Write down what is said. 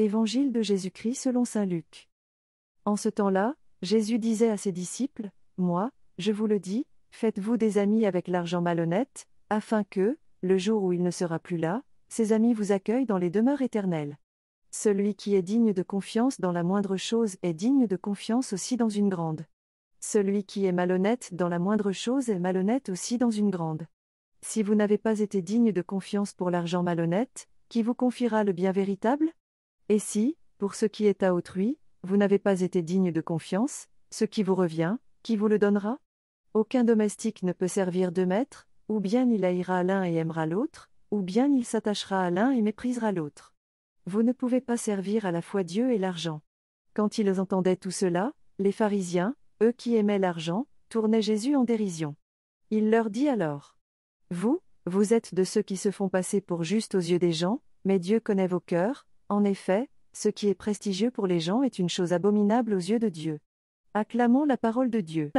Évangile de Jésus-Christ selon Saint Luc. En ce temps-là, Jésus disait à ses disciples, Moi, je vous le dis, faites-vous des amis avec l'argent malhonnête, afin que, le jour où il ne sera plus là, ses amis vous accueillent dans les demeures éternelles. Celui qui est digne de confiance dans la moindre chose est digne de confiance aussi dans une grande. Celui qui est malhonnête dans la moindre chose est malhonnête aussi dans une grande. Si vous n'avez pas été digne de confiance pour l'argent malhonnête, qui vous confiera le bien véritable et si, pour ce qui est à autrui, vous n'avez pas été digne de confiance, ce qui vous revient, qui vous le donnera Aucun domestique ne peut servir deux maîtres, ou bien il haïra l'un et aimera l'autre, ou bien il s'attachera à l'un et méprisera l'autre. Vous ne pouvez pas servir à la fois Dieu et l'argent. Quand ils entendaient tout cela, les pharisiens, eux qui aimaient l'argent, tournaient Jésus en dérision. Il leur dit alors Vous, vous êtes de ceux qui se font passer pour justes aux yeux des gens, mais Dieu connaît vos cœurs, en effet, ce qui est prestigieux pour les gens est une chose abominable aux yeux de Dieu. Acclamons la parole de Dieu.